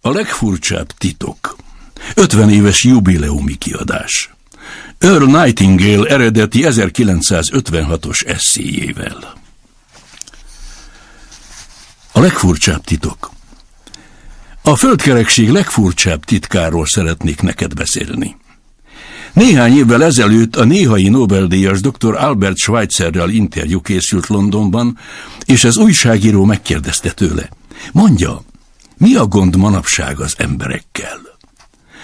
A legfurcsább titok. 50 éves jubileumi kiadás. Earl Nightingale eredeti 1956-os eszéjével. A legfurcsább titok. A földkerekség legfurcsább titkáról szeretnék neked beszélni. Néhány évvel ezelőtt a néhai Nobel-díjas dr. Albert Schweitzerrel interjú készült Londonban, és az újságíró megkérdezte tőle. Mondja, mi a gond manapság az emberekkel?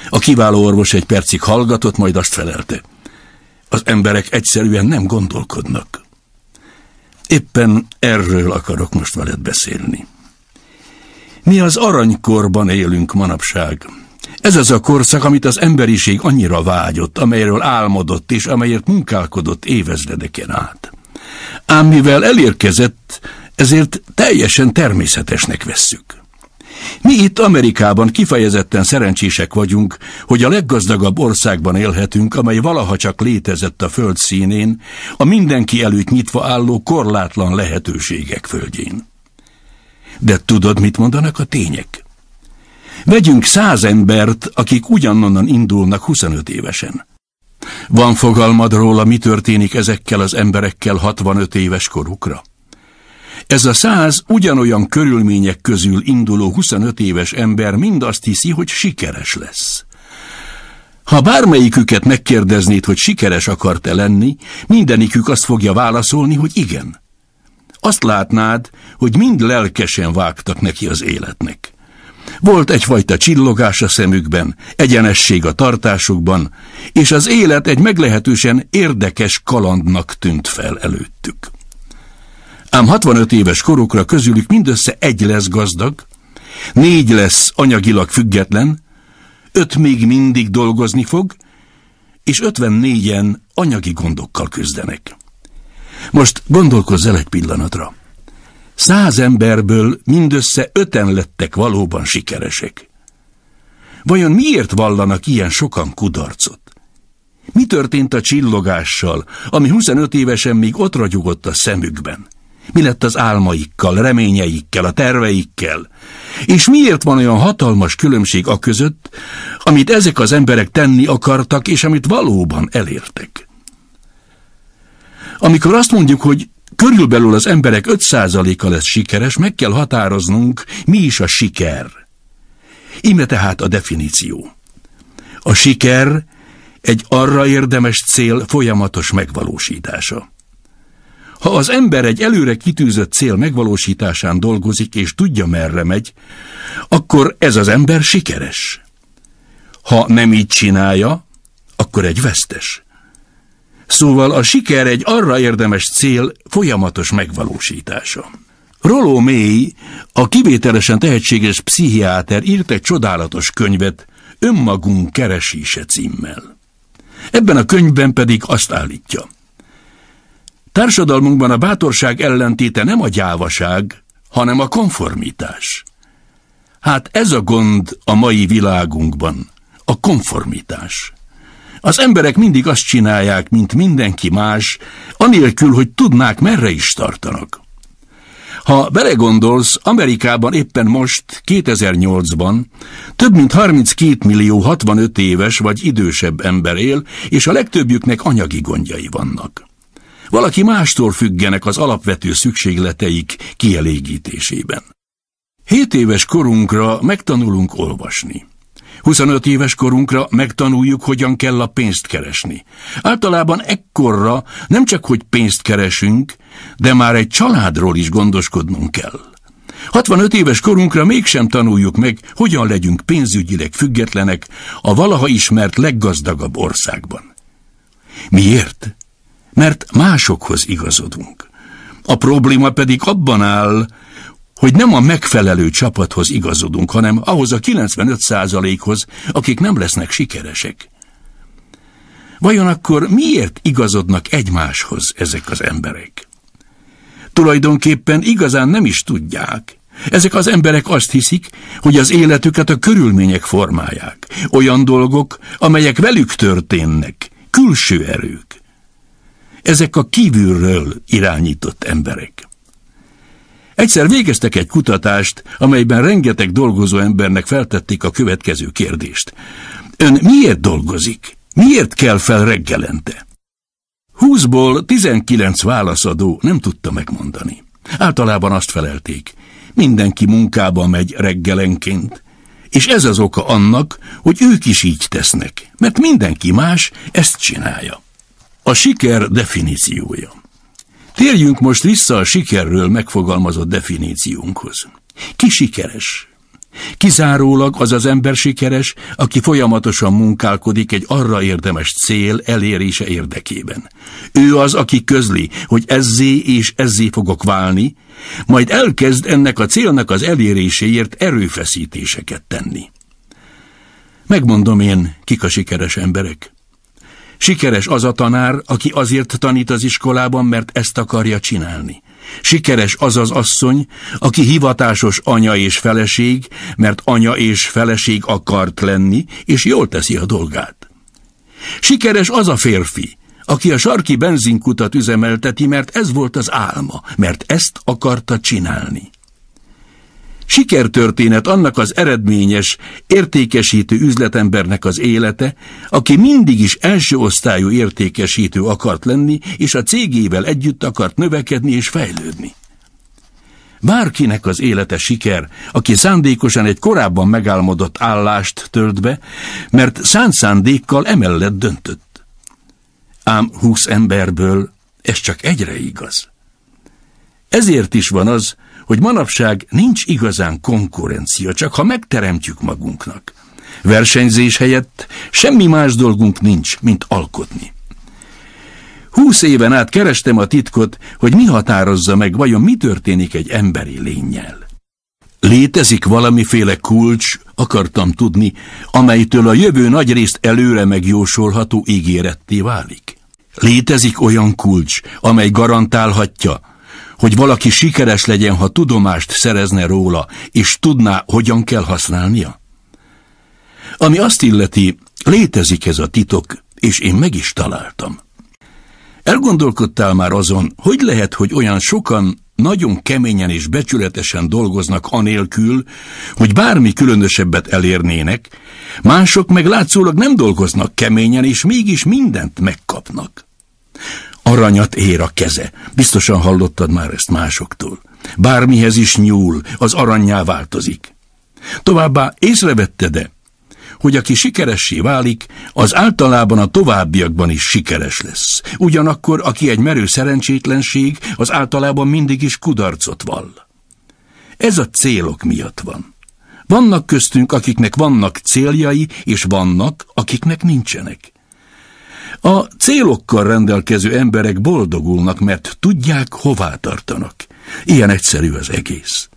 A kiváló orvos egy percig hallgatott, majd azt felelte. Az emberek egyszerűen nem gondolkodnak. Éppen erről akarok most veled beszélni. Mi az aranykorban élünk manapság. Ez az a korszak, amit az emberiség annyira vágyott, amelyről álmodott és amelyért munkálkodott évezredeken át. Ám mivel elérkezett, ezért teljesen természetesnek vesszük. Mi itt Amerikában kifejezetten szerencsések vagyunk, hogy a leggazdagabb országban élhetünk, amely valaha csak létezett a föld színén, a mindenki előtt nyitva álló korlátlan lehetőségek földjén. De tudod, mit mondanak a tények? Vegyünk száz embert, akik ugyanonnan indulnak 25 évesen. Van fogalmad róla, mi történik ezekkel az emberekkel 65 éves korukra? Ez a száz ugyanolyan körülmények közül induló 25 éves ember mind azt hiszi, hogy sikeres lesz. Ha bármelyiküket megkérdeznéd, hogy sikeres akart-e lenni, mindenikük azt fogja válaszolni, hogy igen. Azt látnád, hogy mind lelkesen vágtak neki az életnek. Volt egyfajta csillogás a szemükben, egyenesség a tartásukban, és az élet egy meglehetősen érdekes kalandnak tűnt fel előttük. Ám 65 éves korukra közülük mindössze egy lesz gazdag, négy lesz anyagilag független, öt még mindig dolgozni fog, és 54-en anyagi gondokkal küzdenek. Most gondolkozz el egy pillanatra. Száz emberből mindössze öten lettek valóban sikeresek. Vajon miért vallanak ilyen sokan kudarcot? Mi történt a csillogással, ami 25 évesen még ott ragyogott a szemükben? Mi lett az álmaikkal, reményeikkel, a terveikkel? És miért van olyan hatalmas különbség a között, amit ezek az emberek tenni akartak, és amit valóban elértek? Amikor azt mondjuk, hogy körülbelül az emberek 5%-a lesz sikeres, meg kell határoznunk, mi is a siker. Íme tehát a definíció. A siker egy arra érdemes cél folyamatos megvalósítása. Ha az ember egy előre kitűzött cél megvalósításán dolgozik, és tudja, merre megy, akkor ez az ember sikeres. Ha nem így csinálja, akkor egy vesztes. Szóval a siker egy arra érdemes cél folyamatos megvalósítása. Roló Mély, a kivételesen tehetséges pszichiáter írt egy csodálatos könyvet Önmagunk keresése címmel. Ebben a könyvben pedig azt állítja. Társadalmunkban a bátorság ellentéte nem a gyávaság, hanem a konformitás. Hát ez a gond a mai világunkban, a konformitás. Az emberek mindig azt csinálják, mint mindenki más, anélkül, hogy tudnák, merre is tartanak. Ha belegondolsz, Amerikában éppen most, 2008-ban több mint 32 millió 65 éves vagy idősebb ember él, és a legtöbbjüknek anyagi gondjai vannak valaki mástól függenek az alapvető szükségleteik kielégítésében. Hét éves korunkra megtanulunk olvasni. 25 éves korunkra megtanuljuk, hogyan kell a pénzt keresni. Általában ekkorra nem csak, hogy pénzt keresünk, de már egy családról is gondoskodnunk kell. 65 éves korunkra mégsem tanuljuk meg, hogyan legyünk pénzügyileg függetlenek a valaha ismert leggazdagabb országban. Miért? mert másokhoz igazodunk. A probléma pedig abban áll, hogy nem a megfelelő csapathoz igazodunk, hanem ahhoz a 95%-hoz, akik nem lesznek sikeresek. Vajon akkor miért igazodnak egymáshoz ezek az emberek? Tulajdonképpen igazán nem is tudják. Ezek az emberek azt hiszik, hogy az életüket a körülmények formálják, olyan dolgok, amelyek velük történnek, külső erők. Ezek a kívülről irányított emberek. Egyszer végeztek egy kutatást, amelyben rengeteg dolgozó embernek feltették a következő kérdést. Ön miért dolgozik? Miért kell fel reggelente? Húszból tizenkilenc válaszadó nem tudta megmondani. Általában azt felelték, mindenki munkába megy reggelenként, és ez az oka annak, hogy ők is így tesznek, mert mindenki más ezt csinálja. A siker definíciója. Térjünk most vissza a sikerről megfogalmazott definíciónkhoz. Ki sikeres? Kizárólag az az ember sikeres, aki folyamatosan munkálkodik egy arra érdemes cél elérése érdekében. Ő az, aki közli, hogy ezzé és ezzé fogok válni, majd elkezd ennek a célnak az eléréséért erőfeszítéseket tenni. Megmondom én, kik a sikeres emberek. Sikeres az a tanár, aki azért tanít az iskolában, mert ezt akarja csinálni. Sikeres az az asszony, aki hivatásos anya és feleség, mert anya és feleség akart lenni, és jól teszi a dolgát. Sikeres az a férfi, aki a sarki benzinkutat üzemelteti, mert ez volt az álma, mert ezt akarta csinálni. Sikertörténet annak az eredményes, értékesítő üzletembernek az élete, aki mindig is első osztályú értékesítő akart lenni, és a cégével együtt akart növekedni és fejlődni. Bárkinek az élete siker, aki szándékosan egy korábban megálmodott állást tölt be, mert szánt szándékkal emellett döntött. Ám húsz emberből ez csak egyre igaz. Ezért is van az, hogy manapság nincs igazán konkurencia, csak ha megteremtjük magunknak. Versenyzés helyett semmi más dolgunk nincs, mint alkotni. Húsz éven át kerestem a titkot, hogy mi határozza meg, vajon mi történik egy emberi lényel. Létezik valamiféle kulcs, akartam tudni, amelytől a jövő nagyrészt előre megjósolható ígéretté válik. Létezik olyan kulcs, amely garantálhatja, hogy valaki sikeres legyen, ha tudomást szerezne róla, és tudná, hogyan kell használnia? Ami azt illeti, létezik ez a titok, és én meg is találtam. Elgondolkodtál már azon, hogy lehet, hogy olyan sokan nagyon keményen és becsületesen dolgoznak anélkül, hogy bármi különösebbet elérnének, mások meg látszólag nem dolgoznak keményen, és mégis mindent megkapnak. Aranyat ér a keze. Biztosan hallottad már ezt másoktól. Bármihez is nyúl, az aranyjá változik. Továbbá észrevette-e, hogy aki sikeressé válik, az általában a továbbiakban is sikeres lesz. Ugyanakkor, aki egy merő szerencsétlenség, az általában mindig is kudarcot vall. Ez a célok miatt van. Vannak köztünk, akiknek vannak céljai, és vannak, akiknek nincsenek. A célokkal rendelkező emberek boldogulnak, mert tudják, hová tartanak. Ilyen egyszerű az egész.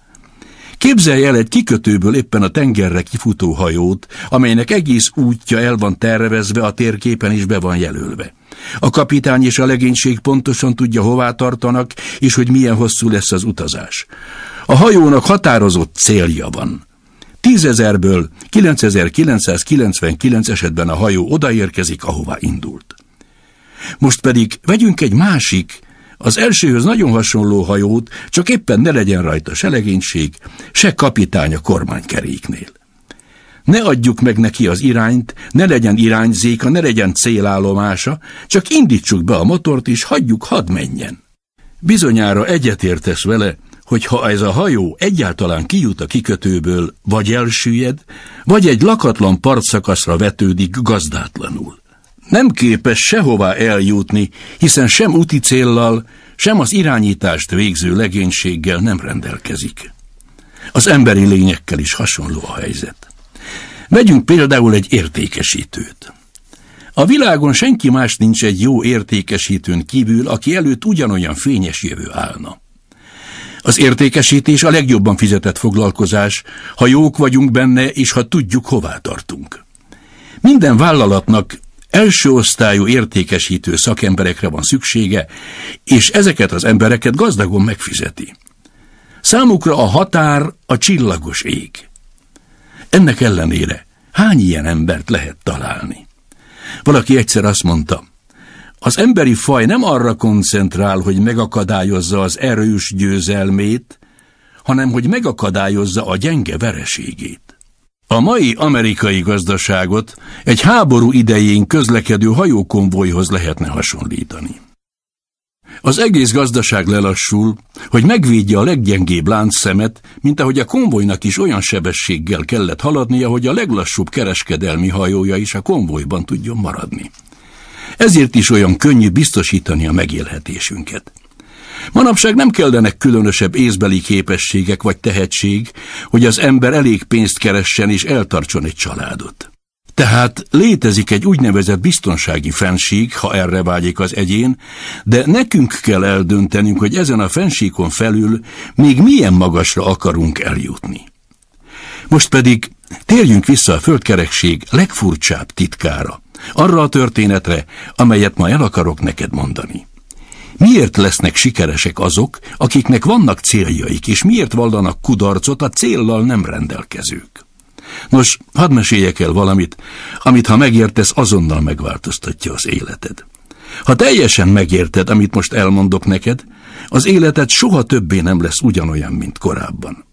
Képzelj el egy kikötőből éppen a tengerre kifutó hajót, amelynek egész útja el van tervezve, a térképen is be van jelölve. A kapitány és a legénység pontosan tudja, hová tartanak, és hogy milyen hosszú lesz az utazás. A hajónak határozott célja van. Tízezerből 9999 esetben a hajó odaérkezik, ahová indult. Most pedig vegyünk egy másik, az elsőhöz nagyon hasonló hajót, csak éppen ne legyen rajta se legénység, se kapitány a kormánykeréknél. Ne adjuk meg neki az irányt, ne legyen irányzéka, ne legyen célállomása, csak indítsuk be a motort és hagyjuk hadd menjen. Bizonyára egyetértesz vele, hogy ha ez a hajó egyáltalán kijut a kikötőből, vagy elsüllyed, vagy egy lakatlan partszakaszra vetődik gazdátlanul nem képes sehová eljutni, hiszen sem úti céllal, sem az irányítást végző legénységgel nem rendelkezik. Az emberi lényekkel is hasonló a helyzet. Vegyünk például egy értékesítőt. A világon senki más nincs egy jó értékesítőn kívül, aki előtt ugyanolyan fényes jövő állna. Az értékesítés a legjobban fizetett foglalkozás, ha jók vagyunk benne, és ha tudjuk, hová tartunk. Minden vállalatnak első osztályú értékesítő szakemberekre van szüksége, és ezeket az embereket gazdagon megfizeti. Számukra a határ a csillagos ég. Ennek ellenére hány ilyen embert lehet találni? Valaki egyszer azt mondta, az emberi faj nem arra koncentrál, hogy megakadályozza az erős győzelmét, hanem hogy megakadályozza a gyenge vereségét. A mai amerikai gazdaságot egy háború idején közlekedő hajókonvojhoz lehetne hasonlítani. Az egész gazdaság lelassul, hogy megvédje a leggyengébb láncszemet, mint ahogy a konvojnak is olyan sebességgel kellett haladnia, hogy a leglassúbb kereskedelmi hajója is a konvojban tudjon maradni. Ezért is olyan könnyű biztosítani a megélhetésünket. Manapság nem kellenek különösebb észbeli képességek vagy tehetség, hogy az ember elég pénzt keressen és eltartson egy családot. Tehát létezik egy úgynevezett biztonsági fenség, ha erre vágyik az egyén, de nekünk kell eldöntenünk, hogy ezen a fenségon felül még milyen magasra akarunk eljutni. Most pedig térjünk vissza a földkerekség legfurcsább titkára, arra a történetre, amelyet ma el akarok neked mondani. Miért lesznek sikeresek azok, akiknek vannak céljaik, és miért vallanak kudarcot a céllal nem rendelkezők? Nos, hadd meséljek el valamit, amit ha megértesz, azonnal megváltoztatja az életed. Ha teljesen megérted, amit most elmondok neked, az életed soha többé nem lesz ugyanolyan, mint korábban.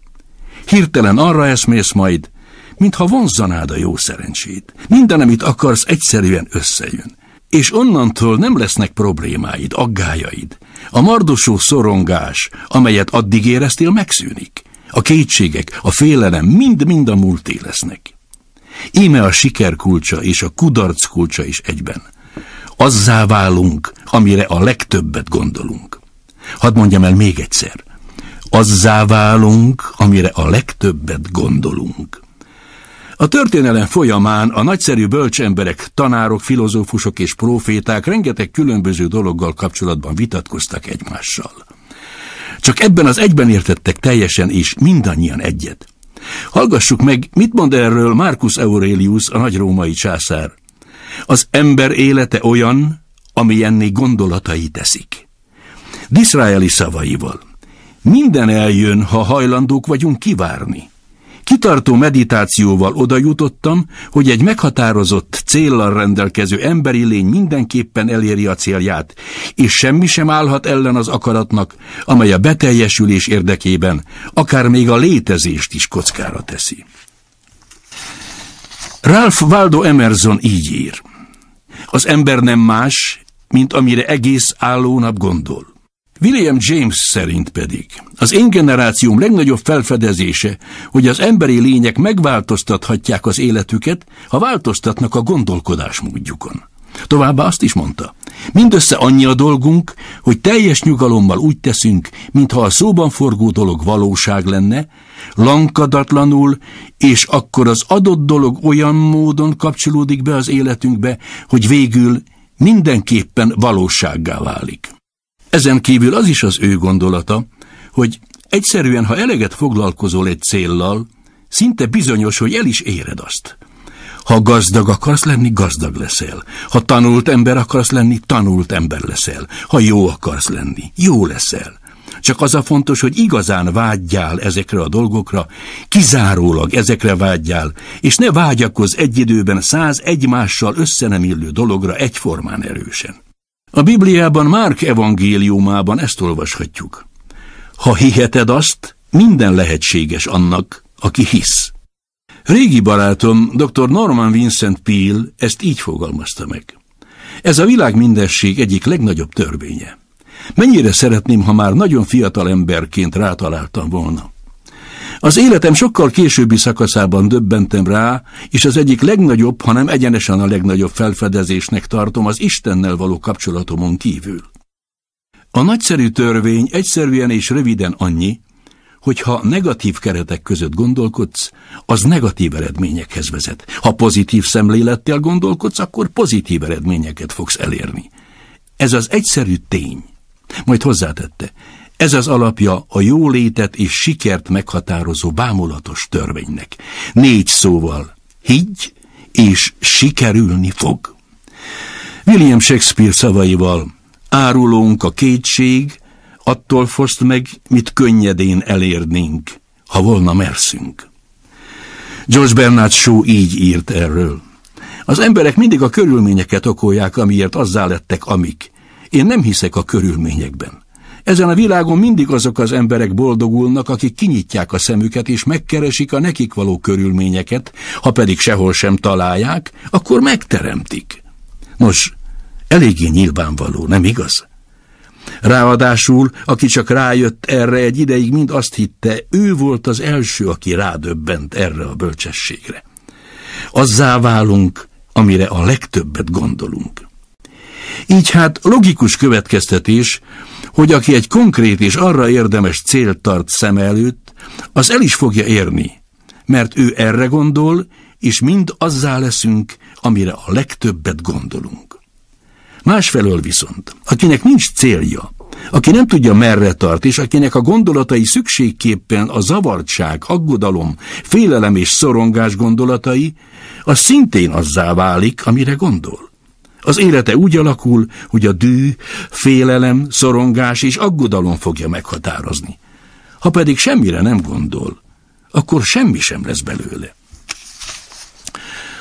Hirtelen arra eszmész majd, mintha vonzanád a jó szerencsét. Minden, amit akarsz, egyszerűen összejön és onnantól nem lesznek problémáid, aggájaid. A mardosó szorongás, amelyet addig éreztél, megszűnik. A kétségek, a félelem mind-mind a múlté lesznek. Íme a siker kulcsa és a kudarc kulcsa is egyben. Azzá válunk, amire a legtöbbet gondolunk. Hadd mondjam el még egyszer. Azzá válunk, amire a legtöbbet gondolunk. A történelem folyamán a nagyszerű bölcsemberek, tanárok, filozófusok és proféták rengeteg különböző dologgal kapcsolatban vitatkoztak egymással. Csak ebben az egyben értettek teljesen és mindannyian egyet. Hallgassuk meg, mit mond erről Marcus Aurelius, a nagy római császár. Az ember élete olyan, amilyenné gondolatai teszik. Diszraeli szavaival. Minden eljön, ha hajlandók vagyunk kivárni. Kitartó meditációval oda jutottam, hogy egy meghatározott céllal rendelkező emberi lény mindenképpen eléri a célját, és semmi sem állhat ellen az akaratnak, amely a beteljesülés érdekében akár még a létezést is kockára teszi. Ralph Waldo Emerson így ír. Az ember nem más, mint amire egész állónap gondol. William James szerint pedig az én generációm legnagyobb felfedezése, hogy az emberi lények megváltoztathatják az életüket, ha változtatnak a gondolkodás módjukon. Továbbá azt is mondta, mindössze annyi a dolgunk, hogy teljes nyugalommal úgy teszünk, mintha a szóban forgó dolog valóság lenne, lankadatlanul, és akkor az adott dolog olyan módon kapcsolódik be az életünkbe, hogy végül mindenképpen valósággá válik. Ezen kívül az is az ő gondolata, hogy egyszerűen, ha eleget foglalkozol egy céllal, szinte bizonyos, hogy el is éred azt. Ha gazdag akarsz lenni, gazdag leszel. Ha tanult ember akarsz lenni, tanult ember leszel. Ha jó akarsz lenni, jó leszel. Csak az a fontos, hogy igazán vágyjál ezekre a dolgokra, kizárólag ezekre vágyjál, és ne vágyakozz egy időben száz egymással összenemillő dologra egyformán erősen. A Bibliában, Márk evangéliumában ezt olvashatjuk. Ha hiheted azt, minden lehetséges annak, aki hisz. Régi barátom, dr. Norman Vincent Peale ezt így fogalmazta meg. Ez a világ mindenség egyik legnagyobb törvénye. Mennyire szeretném, ha már nagyon fiatal emberként rátaláltam volna. Az életem sokkal későbbi szakaszában döbbentem rá, és az egyik legnagyobb, hanem egyenesen a legnagyobb felfedezésnek tartom az Istennel való kapcsolatomon kívül. A nagyszerű törvény egyszerűen és röviden annyi, hogy ha negatív keretek között gondolkodsz, az negatív eredményekhez vezet. Ha pozitív szemlélettel gondolkodsz, akkor pozitív eredményeket fogsz elérni. Ez az egyszerű tény. Majd hozzátette, ez az alapja a jólétet és sikert meghatározó bámulatos törvénynek. Négy szóval higgy, és sikerülni fog. William Shakespeare szavaival árulónk a kétség, attól foszt meg, mit könnyedén elérnénk, ha volna merszünk. George Bernard Shaw így írt erről. Az emberek mindig a körülményeket okolják, amiért azzá lettek amik. Én nem hiszek a körülményekben. Ezen a világon mindig azok az emberek boldogulnak, akik kinyitják a szemüket és megkeresik a nekik való körülményeket, ha pedig sehol sem találják, akkor megteremtik. Nos, eléggé nyilvánvaló, nem igaz? Ráadásul, aki csak rájött erre egy ideig, mind azt hitte, ő volt az első, aki rádöbbent erre a bölcsességre. Azzá válunk, amire a legtöbbet gondolunk. Így hát logikus következtetés, hogy aki egy konkrét és arra érdemes célt tart szem előtt, az el is fogja érni, mert ő erre gondol, és mind azzá leszünk, amire a legtöbbet gondolunk. Másfelől viszont, akinek nincs célja, aki nem tudja merre tart, és akinek a gondolatai szükségképpen a zavartság, aggodalom, félelem és szorongás gondolatai, az szintén azzá válik, amire gondol. Az élete úgy alakul, hogy a dű, félelem, szorongás és aggodalom fogja meghatározni. Ha pedig semmire nem gondol, akkor semmi sem lesz belőle.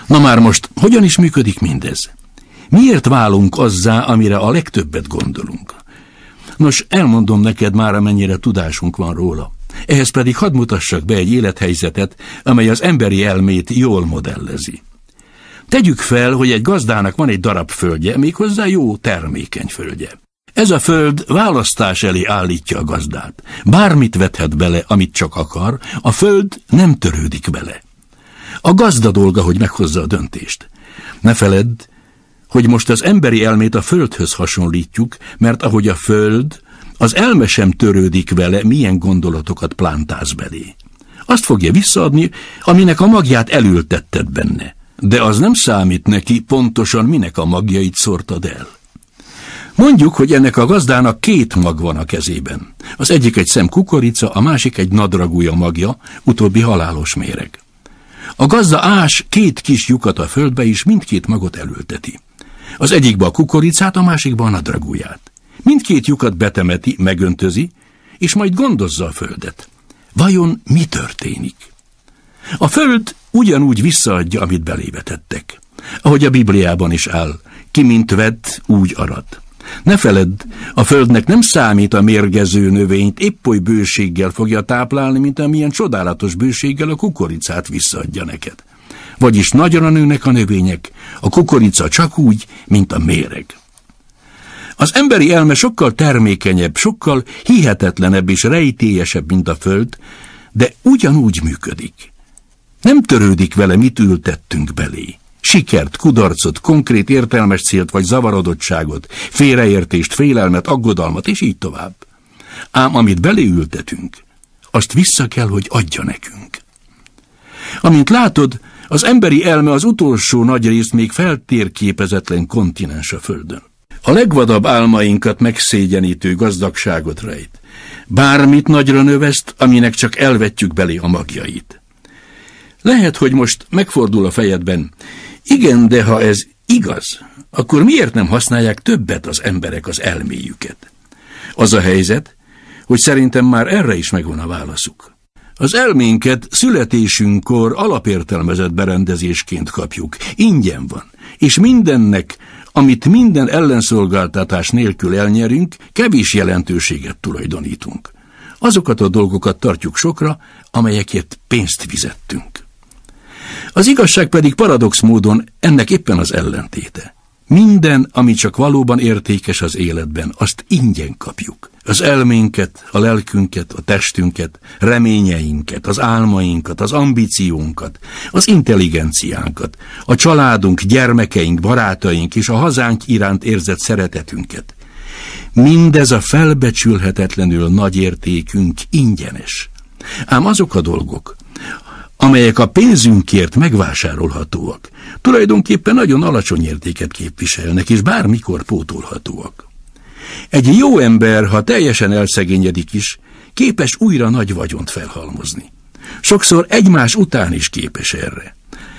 Na már most, hogyan is működik mindez? Miért válunk azzá, amire a legtöbbet gondolunk? Nos, elmondom neked már, amennyire tudásunk van róla. Ehhez pedig hadd mutassak be egy élethelyzetet, amely az emberi elmét jól modellezi. Tegyük fel, hogy egy gazdának van egy darab földje, méghozzá jó termékeny földje. Ez a föld választás elé állítja a gazdát. Bármit vethet bele, amit csak akar, a föld nem törődik bele. A gazda dolga, hogy meghozza a döntést. Ne feledd, hogy most az emberi elmét a földhöz hasonlítjuk, mert ahogy a föld, az elme sem törődik vele, milyen gondolatokat plántáz belé. Azt fogja visszaadni, aminek a magját elültetted benne de az nem számít neki pontosan minek a magjait szortad el. Mondjuk, hogy ennek a gazdának két mag van a kezében. Az egyik egy szem kukorica, a másik egy nadragúja magja, utóbbi halálos méreg. A gazda ás két kis lyukat a földbe, és mindkét magot elülteti. Az egyikbe a kukoricát, a másikba a nadragúját. Mindkét lyukat betemeti, megöntözi, és majd gondozza a földet. Vajon mi történik? A föld ugyanúgy visszaadja, amit belévetettek, Ahogy a Bibliában is áll, ki mint vett, úgy arad. Ne feledd, a földnek nem számít a mérgező növényt, épp oly bőséggel fogja táplálni, mint amilyen csodálatos bőséggel a kukoricát visszaadja neked. Vagyis nagyra nőnek a növények, a kukorica csak úgy, mint a méreg. Az emberi elme sokkal termékenyebb, sokkal hihetetlenebb és rejtélyesebb, mint a föld, de ugyanúgy működik. Nem törődik vele, mit ültettünk belé. Sikert, kudarcot, konkrét értelmes célt vagy zavarodottságot, félreértést, félelmet, aggodalmat, és így tovább. Ám amit beléültetünk, azt vissza kell, hogy adja nekünk. Amint látod, az emberi elme az utolsó nagy részt még feltérképezetlen kontinens a Földön. A legvadabb álmainkat megszégyenítő gazdagságot rejt. Bármit nagyra növeszt, aminek csak elvetjük belé a magjait. Lehet, hogy most megfordul a fejedben. Igen, de ha ez igaz, akkor miért nem használják többet az emberek az elméjüket? Az a helyzet, hogy szerintem már erre is megvan a válaszuk. Az elménket születésünkkor alapértelmezett berendezésként kapjuk. Ingyen van. És mindennek, amit minden ellenszolgáltatás nélkül elnyerünk, kevés jelentőséget tulajdonítunk. Azokat a dolgokat tartjuk sokra, amelyekért pénzt fizettünk. Az igazság pedig paradox módon ennek éppen az ellentéte. Minden, ami csak valóban értékes az életben, azt ingyen kapjuk. Az elménket, a lelkünket, a testünket, reményeinket, az álmainkat, az ambíciónkat, az intelligenciánkat, a családunk, gyermekeink, barátaink és a hazánk iránt érzett szeretetünket. Mindez a felbecsülhetetlenül nagy értékünk ingyenes. Ám azok a dolgok, amelyek a pénzünkért megvásárolhatóak, tulajdonképpen nagyon alacsony értéket képviselnek, és bármikor pótolhatóak. Egy jó ember, ha teljesen elszegényedik is, képes újra nagy vagyont felhalmozni. Sokszor egymás után is képes erre.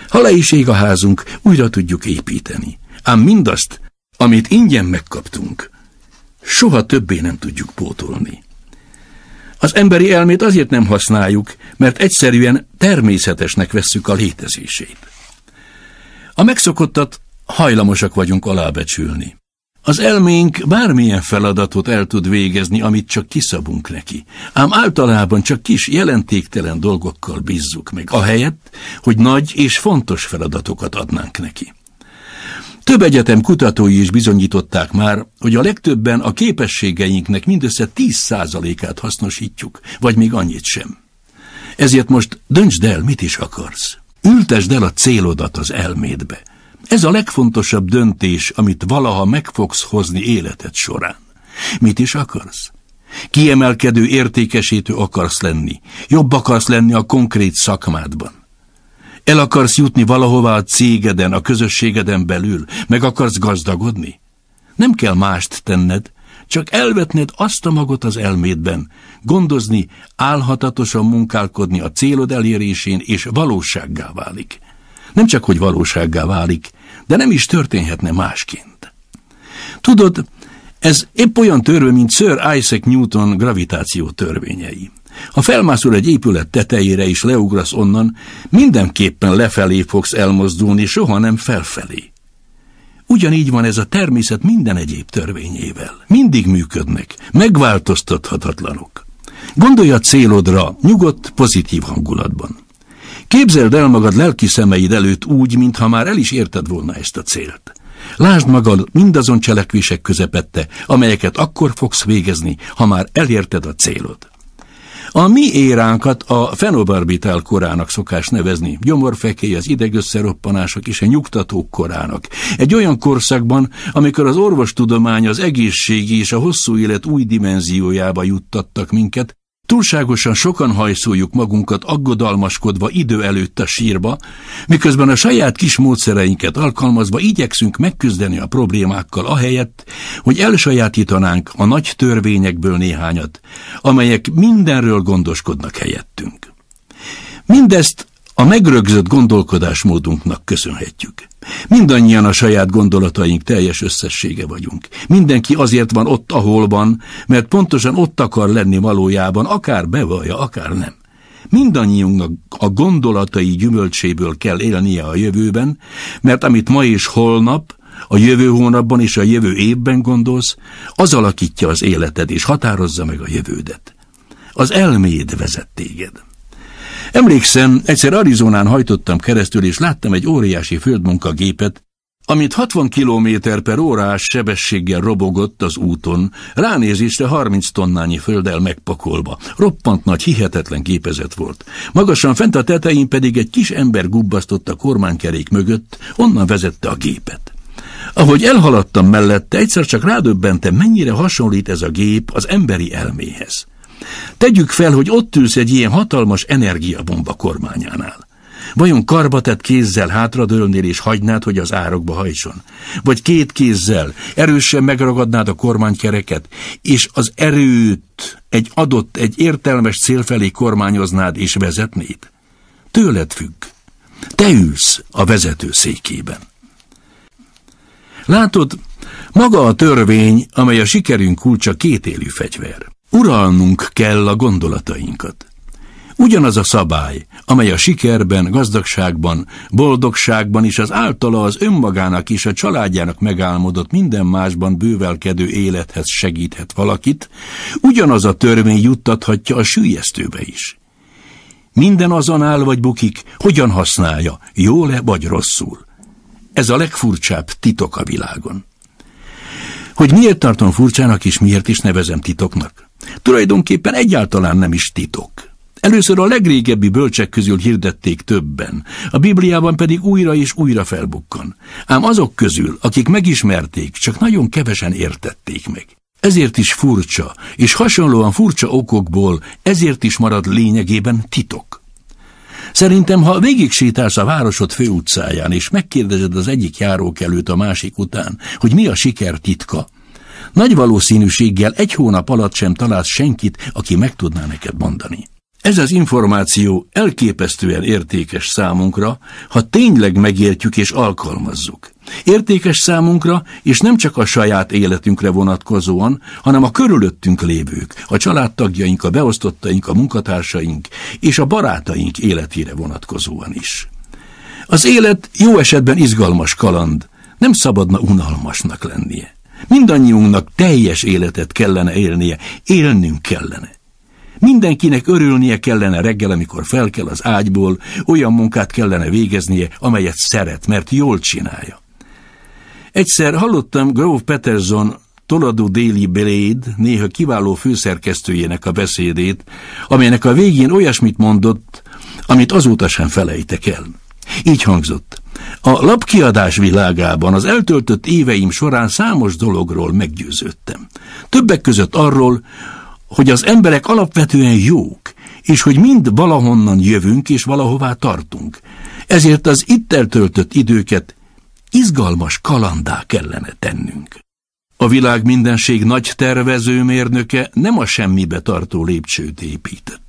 Ha le is ég a házunk, újra tudjuk építeni. Ám mindazt, amit ingyen megkaptunk, soha többé nem tudjuk pótolni. Az emberi elmét azért nem használjuk, mert egyszerűen természetesnek vesszük a létezését. A megszokottat hajlamosak vagyunk alábecsülni. Az elménk bármilyen feladatot el tud végezni, amit csak kiszabunk neki, ám általában csak kis, jelentéktelen dolgokkal bízzuk meg, ahelyett, hogy nagy és fontos feladatokat adnánk neki. Több egyetem kutatói is bizonyították már, hogy a legtöbben a képességeinknek mindössze 10%-át hasznosítjuk, vagy még annyit sem. Ezért most döntsd el, mit is akarsz. Ültesd el a célodat az elmédbe. Ez a legfontosabb döntés, amit valaha meg fogsz hozni életed során. Mit is akarsz? Kiemelkedő értékesítő akarsz lenni, jobb akarsz lenni a konkrét szakmádban. El akarsz jutni valahová a cégeden, a közösségeden belül? Meg akarsz gazdagodni? Nem kell mást tenned, csak elvetned azt a magot az elmédben, gondozni, álhatatosan munkálkodni a célod elérésén, és valósággá válik. Nem csak, hogy valósággá válik, de nem is történhetne másként. Tudod, ez épp olyan törvény, mint Sir Isaac Newton gravitáció törvényei. Ha felmászol egy épület tetejére és leugrasz onnan, mindenképpen lefelé fogsz elmozdulni, soha nem felfelé. Ugyanígy van ez a természet minden egyéb törvényével. Mindig működnek, megváltoztathatatlanok. Gondolj a célodra nyugodt, pozitív hangulatban. Képzeld el magad lelki szemeid előtt úgy, mintha már el is érted volna ezt a célt. Lásd magad mindazon cselekvések közepette, amelyeket akkor fogsz végezni, ha már elérted a célod. A mi éránkat a fenobarbitál korának szokás nevezni, gyomorfekély, az idegösszeroppanások és a nyugtatók korának. Egy olyan korszakban, amikor az orvostudomány, az egészségi és a hosszú élet új dimenziójába juttattak minket, Túlságosan sokan hajszoljuk magunkat aggodalmaskodva idő előtt a sírba, miközben a saját kis módszereinket alkalmazva igyekszünk megküzdeni a problémákkal ahelyett, hogy elsajátítanánk a nagy törvényekből néhányat, amelyek mindenről gondoskodnak helyettünk. Mindezt a megrögzött gondolkodásmódunknak köszönhetjük. Mindannyian a saját gondolataink teljes összessége vagyunk. Mindenki azért van ott, ahol van, mert pontosan ott akar lenni valójában, akár bevallja, akár nem. Mindannyiunknak a gondolatai gyümölcséből kell élnie a jövőben, mert amit ma és holnap, a jövő hónapban és a jövő évben gondolsz, az alakítja az életed és határozza meg a jövődet. Az elméd vezet téged. Emlékszem, egyszer Arizonán hajtottam keresztül, és láttam egy óriási földmunkagépet, amit 60 km per órás sebességgel robogott az úton, ránézésre 30 tonnányi földdel megpakolva. Roppant nagy, hihetetlen gépezet volt. Magasan fent a tetején pedig egy kis ember gubbasztott a kormánykerék mögött, onnan vezette a gépet. Ahogy elhaladtam mellette, egyszer csak rádöbbentem, mennyire hasonlít ez a gép az emberi elméhez. Tegyük fel, hogy ott ülsz egy ilyen hatalmas energiabomba kormányánál. Vajon karbatett kézzel hátradőlnél és hagynád, hogy az árokba hajtson? Vagy két kézzel erősen megragadnád a kormánykereket, és az erőt egy adott, egy értelmes cél felé kormányoznád és vezetnéd? Tőled függ. Te ülsz a vezető székében. Látod, maga a törvény, amely a sikerünk kulcsa kétélű fegyver. Uralnunk kell a gondolatainkat. Ugyanaz a szabály, amely a sikerben, gazdagságban, boldogságban és az általa az önmagának és a családjának megálmodott minden másban bővelkedő élethez segíthet valakit, ugyanaz a törvény juttathatja a sűjesztőbe is. Minden azon áll vagy bukik, hogyan használja, jól-e vagy rosszul. Ez a legfurcsább titok a világon. Hogy miért tartom furcsának és miért is nevezem titoknak? Tulajdonképpen egyáltalán nem is titok. Először a legrégebbi bölcsek közül hirdették többen, a Bibliában pedig újra és újra felbukkan. Ám azok közül, akik megismerték, csak nagyon kevesen értették meg. Ezért is furcsa, és hasonlóan furcsa okokból ezért is marad lényegében titok. Szerintem, ha végig sétálsz a városod főutcáján, és megkérdezed az egyik járókelőt a másik után, hogy mi a siker titka, nagy valószínűséggel egy hónap alatt sem találsz senkit, aki meg tudná neked mondani. Ez az információ elképesztően értékes számunkra, ha tényleg megértjük és alkalmazzuk. Értékes számunkra, és nem csak a saját életünkre vonatkozóan, hanem a körülöttünk lévők, a családtagjaink, a beosztottaink, a munkatársaink és a barátaink életére vonatkozóan is. Az élet jó esetben izgalmas kaland, nem szabadna unalmasnak lennie. Mindannyiunknak teljes életet kellene élnie, élnünk kellene. Mindenkinek örülnie kellene reggel, amikor fel kell az ágyból, olyan munkát kellene végeznie, amelyet szeret, mert jól csinálja. Egyszer hallottam Grove Peterson Toladó Déli Blade néha kiváló főszerkesztőjének a beszédét, amelynek a végén olyasmit mondott, amit azóta sem felejtek el. Így hangzott. A lapkiadás világában az eltöltött éveim során számos dologról meggyőződtem. Többek között arról, hogy az emberek alapvetően jók, és hogy mind valahonnan jövünk és valahová tartunk. Ezért az itt eltöltött időket izgalmas kalandá kellene tennünk. A világ mindenség nagy mérnöke nem a semmibe tartó lépcsőt épített.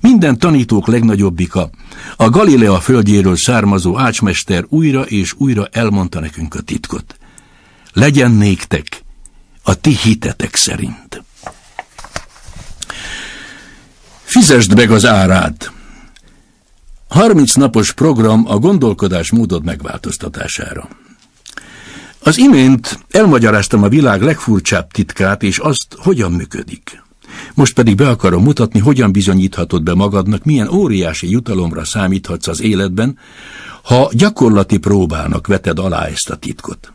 Minden tanítók legnagyobbika, a Galilea földjéről származó ácsmester újra és újra elmondta nekünk a titkot. Legyen néktek a ti hitetek szerint. Fizesd meg az árát! 30 napos program a gondolkodás módod megváltoztatására. Az imént elmagyaráztam a világ legfurcsább titkát és azt, hogyan működik. Most pedig be akarom mutatni, hogyan bizonyíthatod be magadnak, milyen óriási jutalomra számíthatsz az életben, ha gyakorlati próbának veted alá ezt a titkot.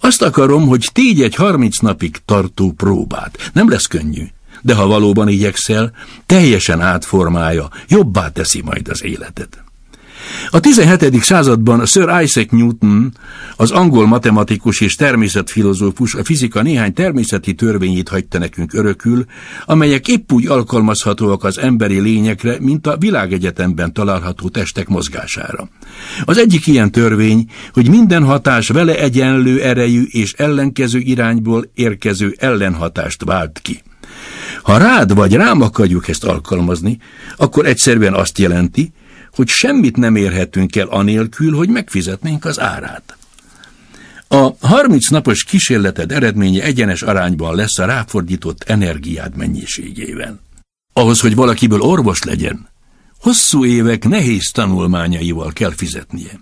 Azt akarom, hogy tégy egy harminc napig tartó próbát. Nem lesz könnyű, de ha valóban igyekszel, teljesen átformálja, jobbá teszi majd az életed. A 17. században Sir Isaac Newton, az angol matematikus és természetfilozófus a fizika néhány természeti törvényét hagyta nekünk örökül, amelyek épp úgy alkalmazhatóak az emberi lényekre, mint a világegyetemben található testek mozgására. Az egyik ilyen törvény, hogy minden hatás vele egyenlő erejű és ellenkező irányból érkező ellenhatást vált ki. Ha rád vagy rám akarjuk ezt alkalmazni, akkor egyszerűen azt jelenti, hogy semmit nem érhetünk el anélkül, hogy megfizetnénk az árát. A 30 napos kísérleted eredménye egyenes arányban lesz a ráfordított energiád mennyiségében. Ahhoz, hogy valakiből orvos legyen, hosszú évek nehéz tanulmányaival kell fizetnie.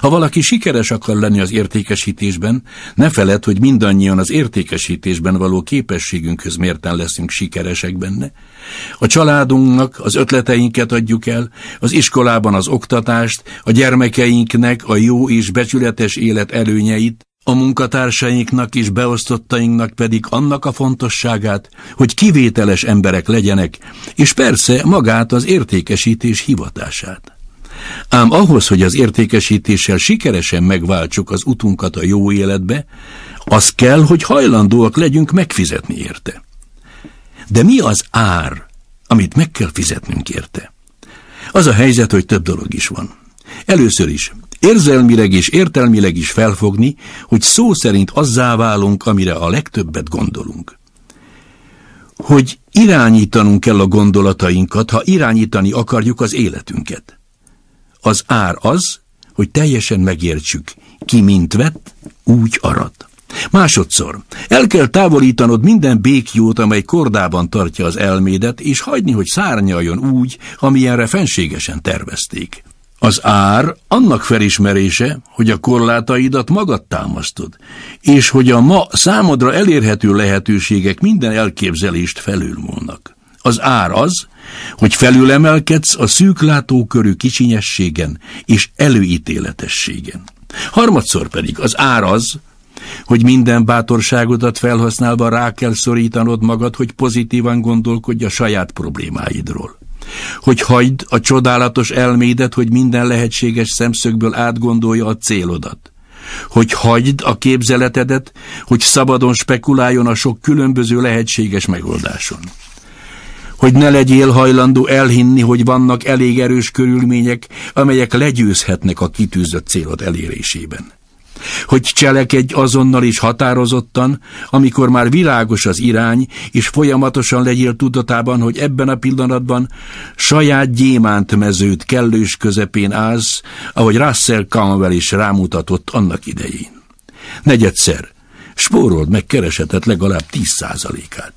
Ha valaki sikeres akar lenni az értékesítésben, ne feled, hogy mindannyian az értékesítésben való képességünkhöz mérten leszünk sikeresek benne. A családunknak az ötleteinket adjuk el, az iskolában az oktatást, a gyermekeinknek a jó és becsületes élet előnyeit, a munkatársainknak és beosztottainknak pedig annak a fontosságát, hogy kivételes emberek legyenek, és persze magát az értékesítés hivatását. Ám ahhoz, hogy az értékesítéssel sikeresen megváltsuk az utunkat a jó életbe, az kell, hogy hajlandóak legyünk megfizetni érte. De mi az ár, amit meg kell fizetnünk érte? Az a helyzet, hogy több dolog is van. Először is érzelmileg és értelmileg is felfogni, hogy szó szerint azzá válunk, amire a legtöbbet gondolunk. Hogy irányítanunk kell a gondolatainkat, ha irányítani akarjuk az életünket. Az ár az, hogy teljesen megértsük, ki mint vett, úgy arad. Másodszor, el kell távolítanod minden békjót, amely kordában tartja az elmédet, és hagyni, hogy szárnyaljon úgy, amilyenre fenségesen tervezték. Az ár annak felismerése, hogy a korlátaidat magad támasztod, és hogy a ma számodra elérhető lehetőségek minden elképzelést felülmúlnak. Az ár az, hogy felülemelkedsz a szűk látókörű kicsinyességen és előítéletességen. Harmadszor pedig az ár az, hogy minden bátorságodat felhasználva rá kell szorítanod magad, hogy pozitívan gondolkodj a saját problémáidról. Hogy hagyd a csodálatos elmédet, hogy minden lehetséges szemszögből átgondolja a célodat hogy hagyd a képzeletedet, hogy szabadon spekuláljon a sok különböző lehetséges megoldáson hogy ne legyél hajlandó elhinni, hogy vannak elég erős körülmények, amelyek legyőzhetnek a kitűzött célod elérésében. Hogy cselekedj azonnal is határozottan, amikor már világos az irány, és folyamatosan legyél tudatában, hogy ebben a pillanatban saját gyémánt mezőt kellős közepén állsz, ahogy Russell Campbell is rámutatott annak idején. Negyedszer, spórold meg keresetet legalább tíz százalékát.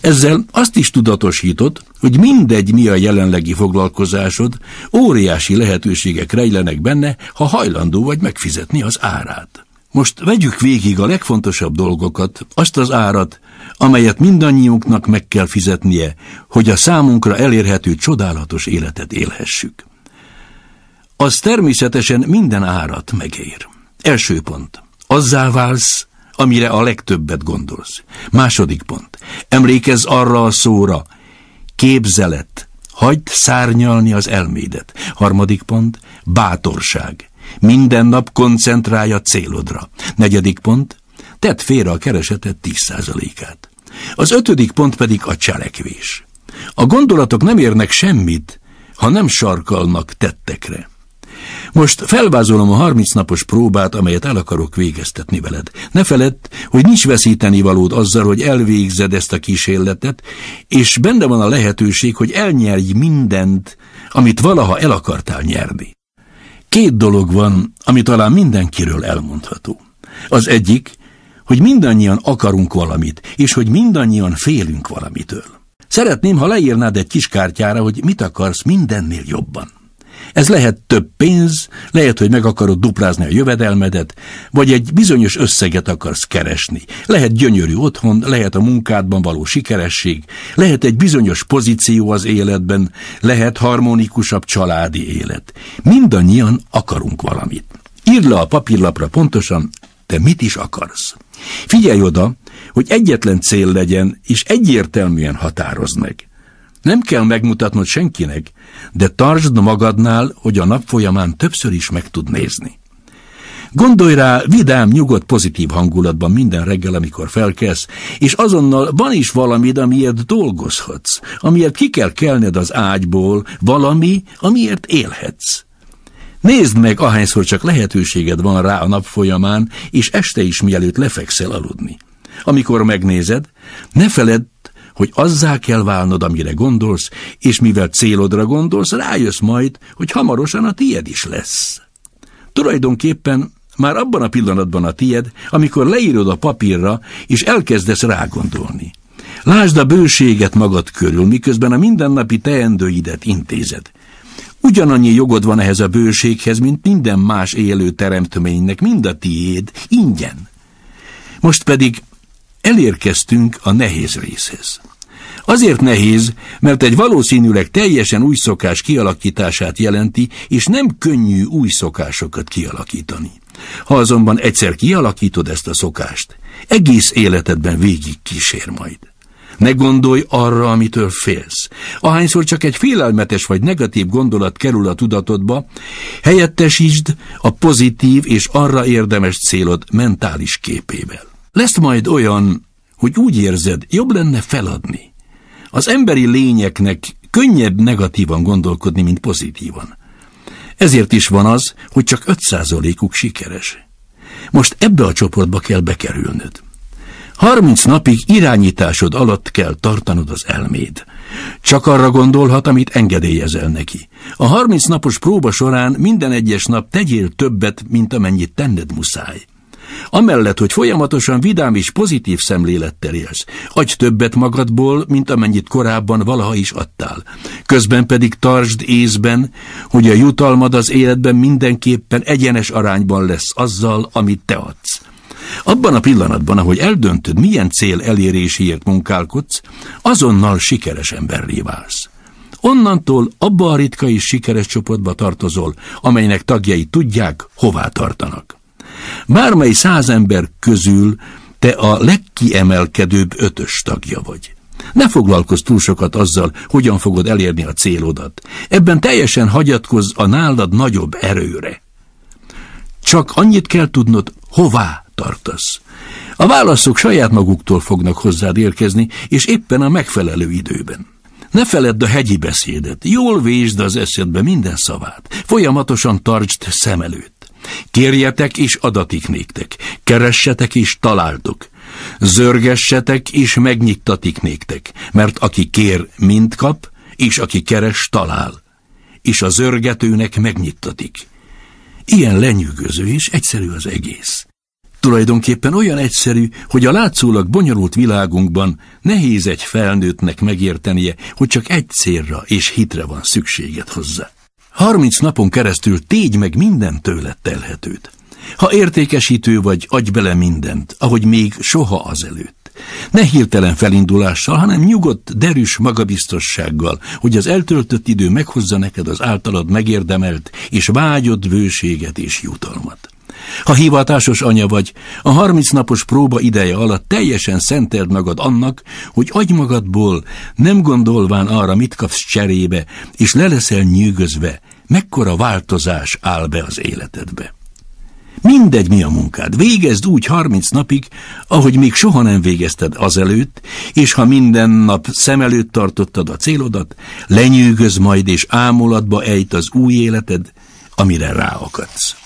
Ezzel azt is tudatosított, hogy mindegy mi a jelenlegi foglalkozásod, óriási lehetőségek rejlenek benne, ha hajlandó vagy megfizetni az árát. Most vegyük végig a legfontosabb dolgokat, azt az árat, amelyet mindannyiunknak meg kell fizetnie, hogy a számunkra elérhető csodálatos életet élhessük. Az természetesen minden árat megér. Első pont. Azzá válsz, amire a legtöbbet gondolsz. Második pont. Emlékezz arra a szóra. Képzelet. Hagyd szárnyalni az elmédet. Harmadik pont. Bátorság. Minden nap koncentrálj a célodra. Negyedik pont. Tedd félre a keresetet 10%-át. Az ötödik pont pedig a cselekvés. A gondolatok nem érnek semmit, ha nem sarkalnak tettekre. Most felvázolom a 30 napos próbát, amelyet el akarok végeztetni veled. Ne feledd, hogy nincs veszíteni valód azzal, hogy elvégzed ezt a kísérletet, és benne van a lehetőség, hogy elnyerj mindent, amit valaha el akartál nyerni. Két dolog van, ami talán mindenkiről elmondható. Az egyik, hogy mindannyian akarunk valamit, és hogy mindannyian félünk valamitől. Szeretném, ha leírnád egy kis kártyára, hogy mit akarsz mindennél jobban. Ez lehet több pénz, lehet, hogy meg akarod duplázni a jövedelmedet, vagy egy bizonyos összeget akarsz keresni. Lehet gyönyörű otthon, lehet a munkádban való sikeresség, lehet egy bizonyos pozíció az életben, lehet harmonikusabb családi élet. Mindannyian akarunk valamit. Írd le a papírlapra pontosan, te mit is akarsz. Figyelj oda, hogy egyetlen cél legyen, és egyértelműen határozd meg. Nem kell megmutatnod senkinek, de tartsd magadnál, hogy a nap folyamán többször is meg tud nézni. Gondolj rá vidám, nyugodt, pozitív hangulatban minden reggel, amikor felkelsz, és azonnal van is valamid, amiért dolgozhatsz, amiért ki kell kelned az ágyból, valami, amiért élhetsz. Nézd meg, ahányszor csak lehetőséged van rá a nap folyamán, és este is mielőtt lefekszel aludni. Amikor megnézed, ne feledd, hogy azzá kell válnod, amire gondolsz, és mivel célodra gondolsz, rájössz majd, hogy hamarosan a tied is lesz. Tulajdonképpen már abban a pillanatban a tied, amikor leírod a papírra, és elkezdesz rágondolni. Lásd a bőséget magad körül, miközben a mindennapi teendőidet intézed. Ugyanannyi jogod van ehhez a bőséghez, mint minden más élő teremtménynek, mind a tiéd, ingyen. Most pedig elérkeztünk a nehéz részhez. Azért nehéz, mert egy valószínűleg teljesen új szokás kialakítását jelenti, és nem könnyű új szokásokat kialakítani. Ha azonban egyszer kialakítod ezt a szokást, egész életedben végig kísér majd. Ne gondolj arra, amitől félsz. Ahányszor csak egy félelmetes vagy negatív gondolat kerül a tudatodba, helyettesítsd a pozitív és arra érdemes célod mentális képével. Lesz majd olyan, hogy úgy érzed, jobb lenne feladni. Az emberi lényeknek könnyebb negatívan gondolkodni, mint pozitívan. Ezért is van az, hogy csak 5%-uk sikeres. Most ebbe a csoportba kell bekerülnöd. 30 napig irányításod alatt kell tartanod az elméd. Csak arra gondolhat, amit engedélyezel neki. A 30 napos próba során minden egyes nap tegyél többet, mint amennyit tenned muszáj. Amellett, hogy folyamatosan vidám és pozitív szemlélettel élsz, adj többet magadból, mint amennyit korábban valaha is adtál. Közben pedig tartsd észben, hogy a jutalmad az életben mindenképpen egyenes arányban lesz azzal, amit te adsz. Abban a pillanatban, ahogy eldöntöd, milyen cél eléréséért munkálkodsz, azonnal sikeres emberré válsz. Onnantól abba a ritka és sikeres csoportba tartozol, amelynek tagjai tudják, hová tartanak. Bármely száz ember közül te a legkiemelkedőbb ötös tagja vagy. Ne foglalkozz túl sokat azzal, hogyan fogod elérni a célodat. Ebben teljesen hagyatkozz a nálad nagyobb erőre. Csak annyit kell tudnod, hová tartasz. A válaszok saját maguktól fognak hozzád érkezni, és éppen a megfelelő időben. Ne feledd a hegyi beszédet, jól vésd az eszedbe minden szavát, folyamatosan tartsd szem előtt. Kérjetek és adatik néktek, keressetek és találtok, zörgessetek és megnyittatik néktek, mert aki kér, mind kap, és aki keres, talál, és a zörgetőnek megnyittatik. Ilyen lenyűgöző és egyszerű az egész. Tulajdonképpen olyan egyszerű, hogy a látszólag bonyolult világunkban nehéz egy felnőttnek megértenie, hogy csak egy célra és hitre van szükséged hozzá. Harminc napon keresztül tégy meg minden tőled telhetőt. Ha értékesítő vagy, adj bele mindent, ahogy még soha azelőtt. Ne hirtelen felindulással, hanem nyugodt, derűs magabiztossággal, hogy az eltöltött idő meghozza neked az általad megérdemelt és vágyott vőséget és jutalmat. Ha hivatásos anya vagy, a 30 napos próba ideje alatt teljesen szenteld magad annak, hogy adj magadból, nem gondolván arra, mit kapsz cserébe, és le leszel nyűgözve, mekkora változás áll be az életedbe. Mindegy, mi a munkád, végezd úgy 30 napig, ahogy még soha nem végezted azelőtt, és ha minden nap szem előtt tartottad a célodat, lenyűgöz majd és ámulatba ejt az új életed, amire ráakadsz.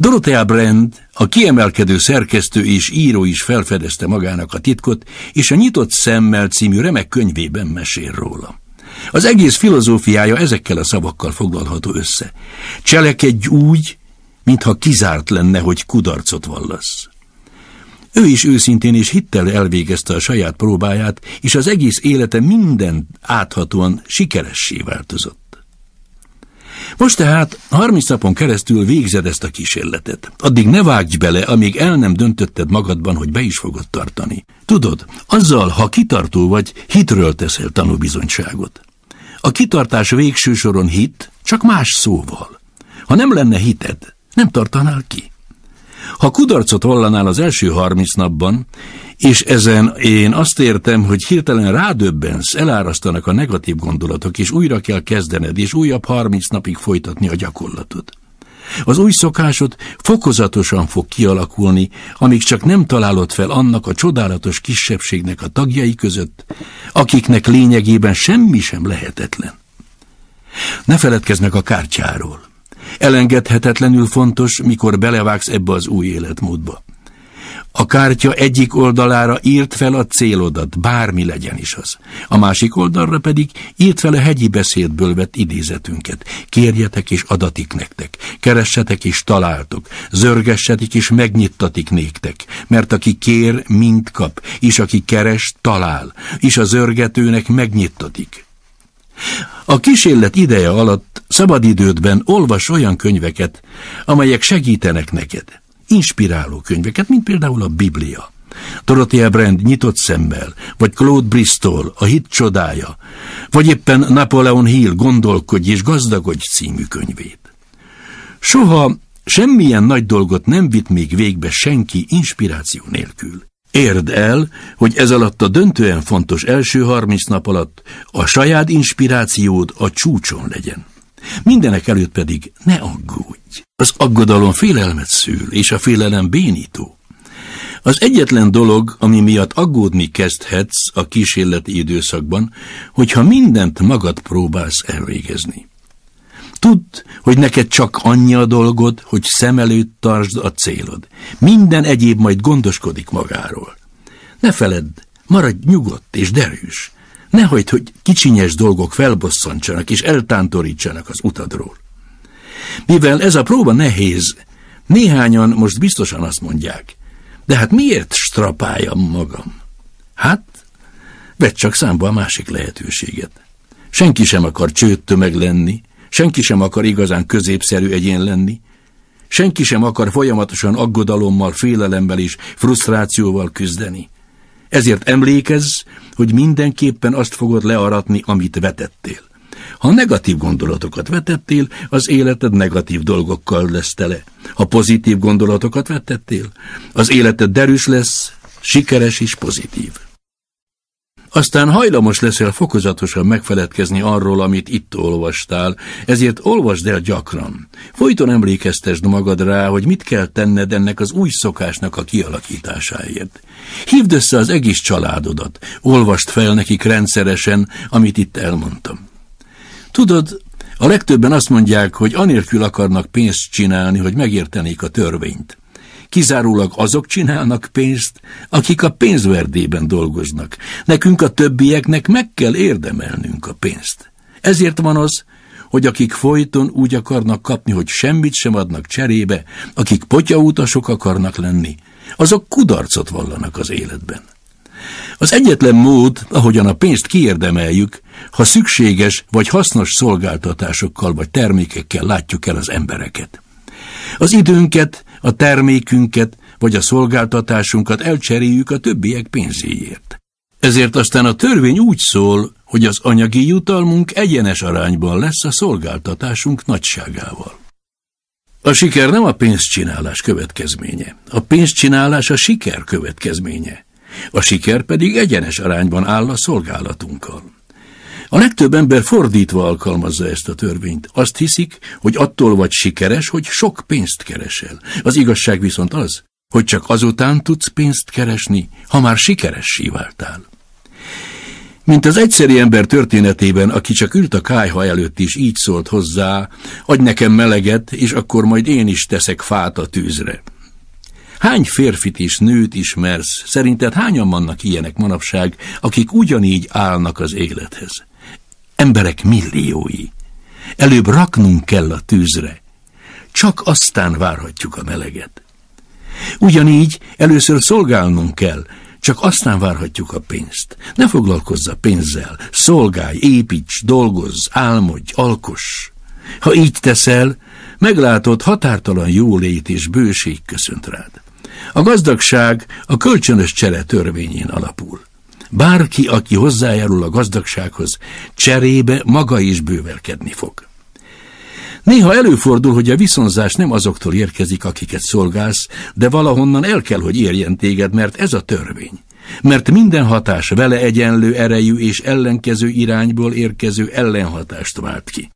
Dorothea Brand, a kiemelkedő szerkesztő és író is felfedezte magának a titkot, és a Nyitott szemmel című remek könyvében mesél róla. Az egész filozófiája ezekkel a szavakkal foglalható össze. Cselekedj úgy, mintha kizárt lenne, hogy kudarcot vallasz. Ő is őszintén és hittel elvégezte a saját próbáját, és az egész élete minden áthatóan sikeressé változott. Most tehát 30 napon keresztül végzed ezt a kísérletet. Addig ne vágj bele, amíg el nem döntötted magadban, hogy be is fogod tartani. Tudod, azzal, ha kitartó vagy, hitről teszel tanúbizonyságot. A kitartás végső soron hit, csak más szóval. Ha nem lenne hited, nem tartanál ki. Ha kudarcot vallanál az első harminc napban, és ezen én azt értem, hogy hirtelen rádöbbensz, elárasztanak a negatív gondolatok, és újra kell kezdened, és újabb harminc napig folytatni a gyakorlatot. Az új szokásod fokozatosan fog kialakulni, amíg csak nem találod fel annak a csodálatos kisebbségnek a tagjai között, akiknek lényegében semmi sem lehetetlen. Ne feledkezz meg a kártyáról. Elengedhetetlenül fontos, mikor belevágsz ebbe az új életmódba. A kártya egyik oldalára írt fel a célodat, bármi legyen is az. A másik oldalra pedig írt fel a hegyi beszédből vett idézetünket. Kérjetek és adatik nektek, keressetek és találtok, zörgessetek és megnyittatik néktek, mert aki kér, mind kap, és aki keres, talál, és a zörgetőnek megnyittatik. A kísérlet ideje alatt szabadidődben olvas olyan könyveket, amelyek segítenek neked. Inspiráló könyveket, mint például a Biblia. Dorothea Brand nyitott szemmel, vagy Claude Bristol, a hit csodája, vagy éppen Napoleon Hill gondolkodj és gazdagodj című könyvét. Soha semmilyen nagy dolgot nem vitt még végbe senki inspiráció nélkül. Érd el, hogy ez alatt a döntően fontos első 30 nap alatt a saját inspirációd a csúcson legyen. Mindenek előtt pedig ne aggódj. Az aggodalom félelmet szül, és a félelem bénító. Az egyetlen dolog, ami miatt aggódni kezdhetsz a kísérleti időszakban, hogyha mindent magad próbálsz elvégezni. Tudd, hogy neked csak annyi a dolgod, hogy szem előtt tartsd a célod. Minden egyéb majd gondoskodik magáról. Ne feledd, maradj nyugodt és derűs. Ne hagyd, hogy kicsinyes dolgok felbosszantsanak és eltántorítsanak az utadról. Mivel ez a próba nehéz, néhányan most biztosan azt mondják, de hát miért strapáljam magam? Hát, vedd csak számba a másik lehetőséget. Senki sem akar csőttömeg lenni, Senki sem akar igazán középszerű egyén lenni. Senki sem akar folyamatosan aggodalommal, félelemmel és frusztrációval küzdeni. Ezért emlékezz, hogy mindenképpen azt fogod learatni, amit vetettél. Ha negatív gondolatokat vetettél, az életed negatív dolgokkal lesz tele. Ha pozitív gondolatokat vetettél, az életed derűs lesz, sikeres és pozitív. Aztán hajlamos leszel fokozatosan megfeledkezni arról, amit itt olvastál, ezért olvasd el gyakran. Folyton emlékeztesd magad rá, hogy mit kell tenned ennek az új szokásnak a kialakításáért. Hívd össze az egész családodat, olvast fel nekik rendszeresen, amit itt elmondtam. Tudod, a legtöbben azt mondják, hogy anélkül akarnak pénzt csinálni, hogy megértenék a törvényt. Kizárólag azok csinálnak pénzt, akik a pénzverdében dolgoznak. Nekünk a többieknek meg kell érdemelnünk a pénzt. Ezért van az, hogy akik folyton úgy akarnak kapni, hogy semmit sem adnak cserébe, akik potyautasok akarnak lenni, azok kudarcot vallanak az életben. Az egyetlen mód, ahogyan a pénzt kiérdemeljük, ha szükséges vagy hasznos szolgáltatásokkal vagy termékekkel látjuk el az embereket. Az időnket, a termékünket vagy a szolgáltatásunkat elcseréljük a többiek pénzéért. Ezért aztán a törvény úgy szól, hogy az anyagi jutalmunk egyenes arányban lesz a szolgáltatásunk nagyságával. A siker nem a pénzcsinálás következménye. A pénzcsinálás a siker következménye. A siker pedig egyenes arányban áll a szolgálatunkkal. A legtöbb ember fordítva alkalmazza ezt a törvényt. Azt hiszik, hogy attól vagy sikeres, hogy sok pénzt keresel. Az igazság viszont az, hogy csak azután tudsz pénzt keresni, ha már sikeressé váltál. Mint az egyszerű ember történetében, aki csak ült a kájha előtt is így szólt hozzá, adj nekem meleget, és akkor majd én is teszek fát a tűzre. Hány férfit és nőt ismersz? Szerinted hányan vannak ilyenek manapság, akik ugyanígy állnak az élethez? emberek milliói. Előbb raknunk kell a tűzre, csak aztán várhatjuk a meleget. Ugyanígy először szolgálnunk kell, csak aztán várhatjuk a pénzt. Ne foglalkozz a pénzzel, szolgálj, építs, dolgozz, álmodj, alkos. Ha így teszel, meglátod határtalan jólét és bőség köszönt rád. A gazdagság a kölcsönös csere törvényén alapul. Bárki, aki hozzájárul a gazdagsághoz, cserébe maga is bővelkedni fog. Néha előfordul, hogy a viszonzás nem azoktól érkezik, akiket szolgálsz, de valahonnan el kell, hogy érjen téged, mert ez a törvény. Mert minden hatás vele egyenlő erejű és ellenkező irányból érkező ellenhatást vált ki.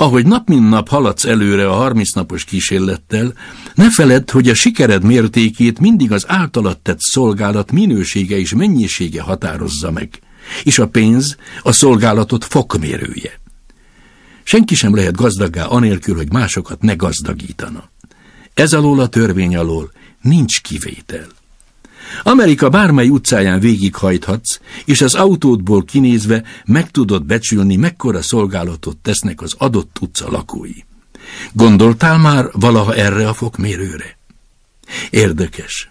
Ahogy nap mint nap haladsz előre a 30 napos kísérlettel, ne feledd, hogy a sikered mértékét mindig az általad tett szolgálat minősége és mennyisége határozza meg, és a pénz a szolgálatot fokmérője. Senki sem lehet gazdaggá anélkül, hogy másokat ne gazdagítana. Ez alól a törvény alól nincs kivétel. Amerika bármely utcáján végighajthatsz, és az autódból kinézve meg tudod becsülni, mekkora szolgálatot tesznek az adott utca lakói. Gondoltál már valaha erre a fokmérőre? Érdekes.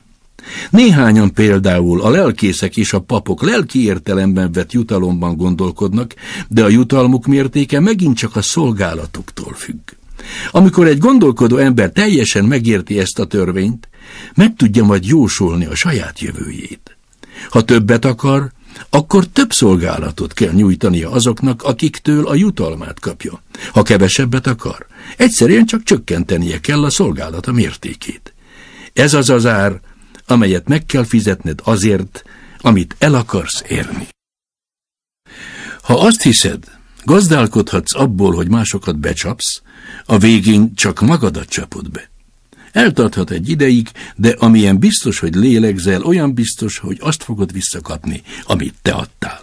Néhányan például a lelkészek és a papok lelki értelemben vett jutalomban gondolkodnak, de a jutalmuk mértéke megint csak a szolgálatuktól függ. Amikor egy gondolkodó ember teljesen megérti ezt a törvényt, meg tudja majd jósolni a saját jövőjét. Ha többet akar, akkor több szolgálatot kell nyújtania azoknak, akiktől a jutalmát kapja. Ha kevesebbet akar, egyszerűen csak csökkentenie kell a szolgálata mértékét. Ez az az ár, amelyet meg kell fizetned azért, amit el akarsz érni. Ha azt hiszed, Gazdálkodhatsz abból, hogy másokat becsapsz, a végén csak magadat csapod be. Eltarthat egy ideig, de amilyen biztos, hogy lélegzel, olyan biztos, hogy azt fogod visszakapni, amit te adtál.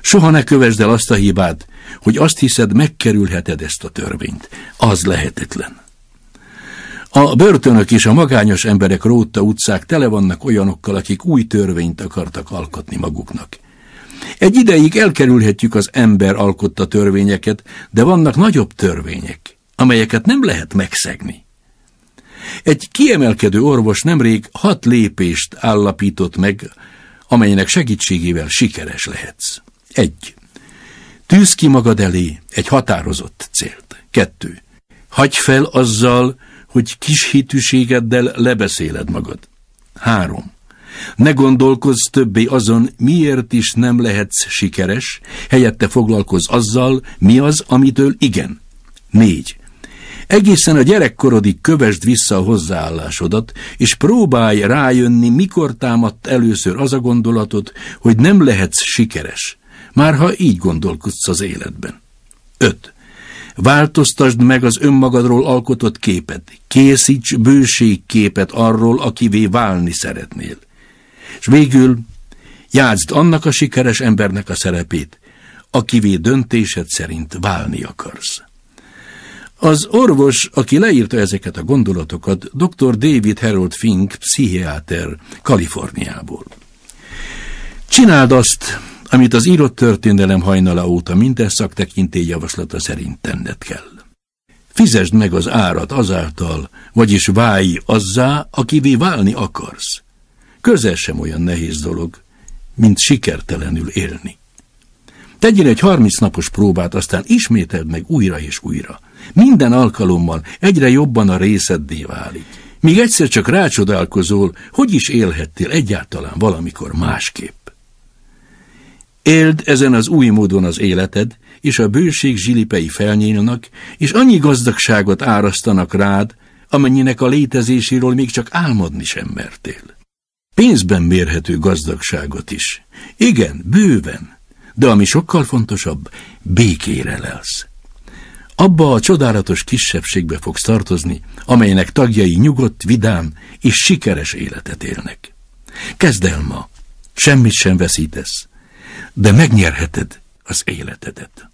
Soha ne kövesd el azt a hibát, hogy azt hiszed, megkerülheted ezt a törvényt. Az lehetetlen. A börtönök és a magányos emberek rótta utcák tele vannak olyanokkal, akik új törvényt akartak alkotni maguknak. Egy ideig elkerülhetjük az ember alkotta törvényeket, de vannak nagyobb törvények, amelyeket nem lehet megszegni. Egy kiemelkedő orvos nemrég hat lépést állapított meg, amelynek segítségével sikeres lehetsz. 1. Tűz ki magad elé egy határozott célt. 2. Hagy fel azzal, hogy kis hitűségeddel lebeszéled magad. 3. Ne gondolkozz többé azon, miért is nem lehetsz sikeres, helyette foglalkozz azzal, mi az, amitől igen. 4. Egészen a gyerekkorodig kövesd vissza a hozzáállásodat, és próbálj rájönni, mikor támadt először az a gondolatot, hogy nem lehetsz sikeres, már ha így gondolkodsz az életben. 5. Változtasd meg az önmagadról alkotott képet, készíts bőségképet arról, akivé válni szeretnél. És végül játszd annak a sikeres embernek a szerepét, akivé döntésed szerint válni akarsz. Az orvos, aki leírta ezeket a gondolatokat, dr. David Harold Fink, pszichiáter Kaliforniából. Csináld azt, amit az írott történelem hajnala óta minden szaktekintély javaslata szerint tenned kell. Fizesd meg az árat azáltal, vagyis válj azzá, akivé válni akarsz közel sem olyan nehéz dolog, mint sikertelenül élni. Tegyél egy 30 napos próbát, aztán ismételd meg újra és újra. Minden alkalommal egyre jobban a részeddé válik. Míg egyszer csak rácsodálkozol, hogy is élhettél egyáltalán valamikor másképp. Éld ezen az új módon az életed, és a bőség zsilipei felnyílnak, és annyi gazdagságot árasztanak rád, amennyinek a létezéséről még csak álmodni sem mertél. Pénzben mérhető gazdagságot is. Igen, bőven, de ami sokkal fontosabb, békére lelsz. Abba a csodálatos kisebbségbe fogsz tartozni, amelynek tagjai nyugodt, vidám és sikeres életet élnek. Kezd el ma, semmit sem veszítesz, de megnyerheted az életedet.